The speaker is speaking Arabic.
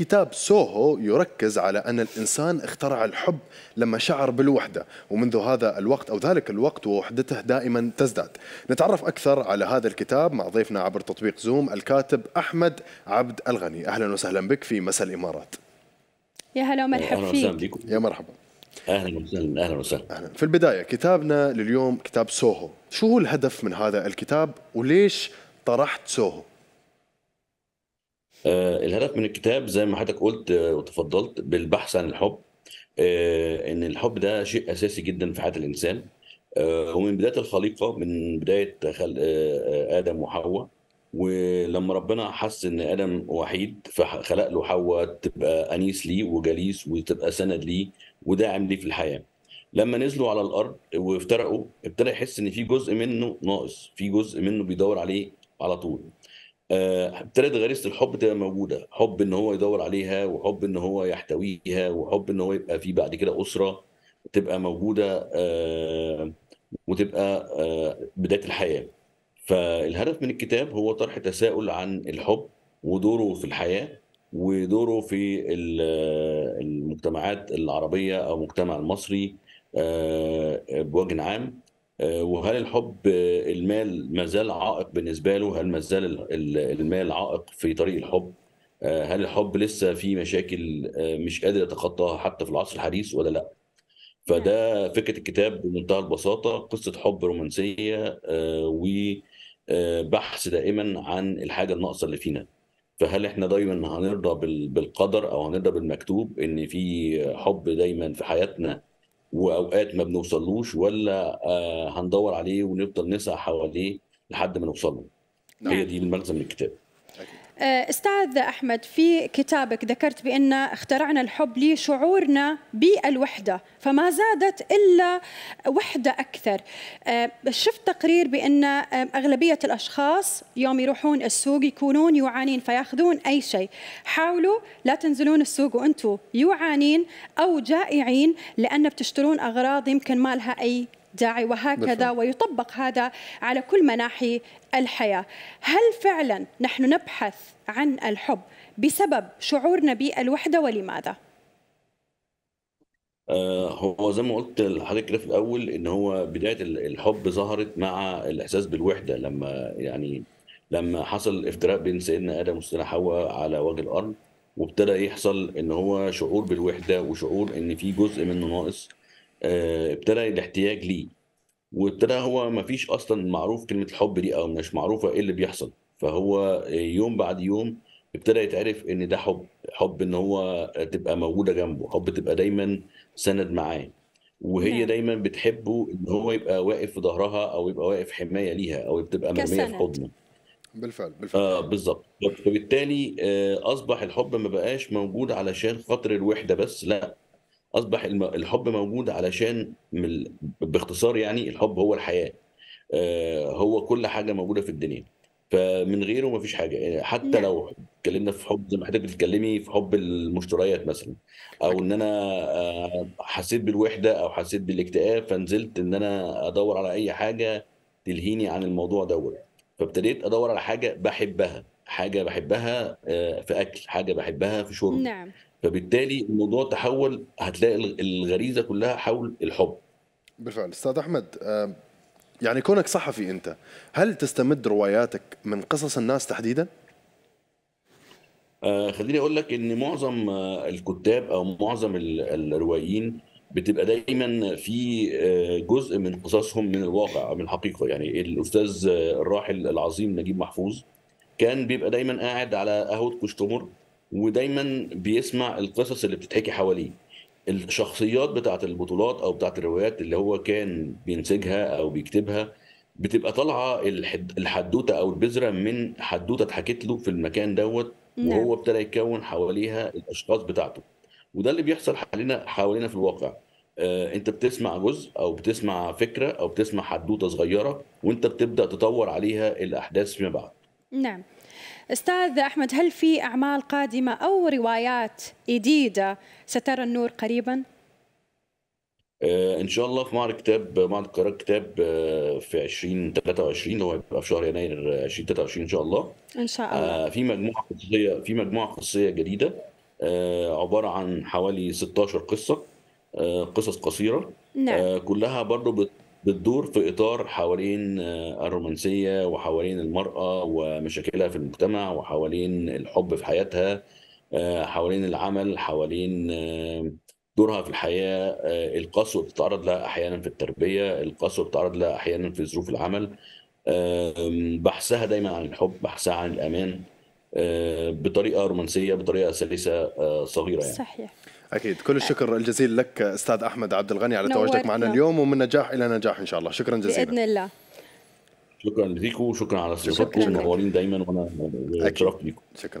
كتاب سوهو يركز على أن الإنسان اخترع الحب لما شعر بالوحدة ومنذ هذا الوقت أو ذلك الوقت ووحدته دائما تزداد نتعرف أكثر على هذا الكتاب مع ضيفنا عبر تطبيق زوم الكاتب أحمد عبد الغني أهلا وسهلا بك في مساء الإمارات يا هلا ومرحبا فيك يا مرحبا اهلا وسهلا اهلا وسهلا أهلا. في البدايه كتابنا لليوم كتاب سوهو شو هو الهدف من هذا الكتاب وليش طرحت سوهو آه، الهدف من الكتاب زي ما حضرتك قلت آه، وتفضلت بالبحث عن الحب آه، ان الحب ده شيء اساسي جدا في حياه الانسان ومن بدايه الخليقه من بدايه خل... ادم وحواء ولما ربنا حس ان ادم وحيد فخلق له حواء تبقى انيس ليه وجليس وتبقى سند ليه وداعم ليه في الحياه لما نزلوا على الارض وافترقوا ابتدى يحس ان في جزء منه ناقص في جزء منه بيدور عليه على طول ابتدت غريزه الحب تبقى موجوده حب ان هو يدور عليها وحب ان هو يحتويها وحب ان هو يبقى فيه بعد كده اسره تبقى موجوده آه، وتبقى آه، بدايه الحياه فالهدف من الكتاب هو طرح تساؤل عن الحب ودوره في الحياه ودوره في آه، المجتمعات العربيه او المجتمع المصري بوجه عام آه، وهل الحب آه، المال ما زال عائق بالنسبه له هل ما زال المال عائق في طريق الحب آه، هل الحب لسه في مشاكل مش قادر يتخطاها حتى في العصر الحديث ولا لا فده فكره الكتاب بمنتهى البساطه قصه حب رومانسيه وبحث دائما عن الحاجه الناقصه اللي فينا فهل احنا دايما هنرضى بالقدر او هنرضى بالمكتوب ان في حب دايما في حياتنا واوقات ما بنوصلوش ولا آه، هندور عليه ونفضل نسعى حواليه لحد ما نوصل له هي نعم. دي الملزم الكتاب آه، استاذ احمد في كتابك ذكرت بان اخترعنا الحب لشعورنا بالوحده فما زادت الا وحده اكثر آه، شفت تقرير بان آه، اغلبيه الاشخاص يوم يروحون السوق يكونون يعانين فياخذون اي شيء حاولوا لا تنزلون السوق وانتم يعانين او جائعين لان بتشترون اغراض يمكن ما لها اي داعي وهكذا بالفعل. ويطبق هذا على كل مناحي الحياة هل فعلا نحن نبحث عن الحب بسبب شعورنا بالوحدة ولماذا؟ آه، هو زي ما قلت لحضرتك كده في الاول ان هو بدايه الحب ظهرت مع الاحساس بالوحده لما يعني لما حصل افتراء بين سيدنا ادم وسيدنا حواء على وجه الارض وابتدى يحصل ان هو شعور بالوحده وشعور ان في جزء منه ناقص آه، ابتدى الاحتياج ليه وابتدى هو ما فيش اصلا معروف كلمه الحب دي او مش معروفه ايه اللي بيحصل فهو يوم بعد يوم ابتدى يتعرف ان ده حب حب ان هو تبقى موجوده جنبه حب تبقى دايما سند معاه وهي نعم. دايما بتحبه ان هو يبقى واقف في ظهرها او يبقى واقف حمايه ليها او بتبقى مرميه في حضنه بالفعل بالفعل اه بالظبط فبالتالي آه اصبح الحب ما بقاش موجود علشان خاطر الوحده بس لا اصبح الحب موجود علشان باختصار يعني الحب هو الحياه آه، هو كل حاجه موجوده في الدنيا فمن غيره مفيش حاجه يعني حتى نعم. لو اتكلمنا في حب زي ما حضرتك بتتكلمي في حب المشتريات مثلا او ان انا آه، حسيت بالوحده او حسيت بالاكتئاب فنزلت ان انا ادور على اي حاجه تلهيني عن الموضوع دوت فابتديت ادور على حاجه بحبها حاجه بحبها آه، في اكل حاجه بحبها في شرب نعم فبالتالي الموضوع تحول هتلاقي الغريزه كلها حول الحب بالفعل استاذ احمد يعني كونك صحفي انت هل تستمد رواياتك من قصص الناس تحديدا آه، خليني اقول لك ان معظم آه، الكتاب او معظم الروائيين بتبقى دايما في جزء من قصصهم من الواقع من الحقيقه يعني الاستاذ الراحل العظيم نجيب محفوظ كان بيبقى دايما قاعد على قهوه كشتمر ودايما بيسمع القصص اللي بتتحكي حواليه الشخصيات بتاعه البطولات او بتاعه الروايات اللي هو كان بينسجها او بيكتبها بتبقى طالعه الحدوته او البذره من حدوته اتحكت له في المكان دوت نعم. وهو ابتدى يكون حواليها الاشخاص بتاعته وده اللي بيحصل حوالينا حوالينا في الواقع آه، انت بتسمع جزء او بتسمع فكره او بتسمع حدوته صغيره وانت بتبدا تطور عليها الاحداث فيما بعد نعم استاذ احمد هل في اعمال قادمه او روايات جديده سترى النور قريبا؟ آه، ان شاء الله في معرض كتاب معرض قرار كتاب آه، في 2023 هو هيبقى في شهر يناير 2023 آه، ان شاء الله ان شاء الله في مجموعه قصصيه في مجموعه قصصيه جديده عباره عن حوالي 16 قصه قصص قصيره نعم. كلها برضه بتدور في اطار حوالين آه، الرومانسيه وحوالين المراه ومشاكلها في المجتمع وحوالين الحب في حياتها آه، حوالين العمل حوالين دورها في الحياه آه، القسوه بتتعرض لها احيانا في التربيه القسوه بتتعرض لها احيانا في ظروف العمل بحثها دايما عن الحب بحثها عن الامان آه، بطريقه رومانسيه بطريقه سلسه آه، صغيره يعني صحيح اكيد كل الشكر الجزيل لك استاذ احمد عبد الغني على تواجدك معنا اليوم ومن نجاح الى نجاح ان شاء الله شكرا جزيلا باذن الله شكرا لكم وشكرا على استضافتكم منورين دايما وانا اشرف بيكم شكرا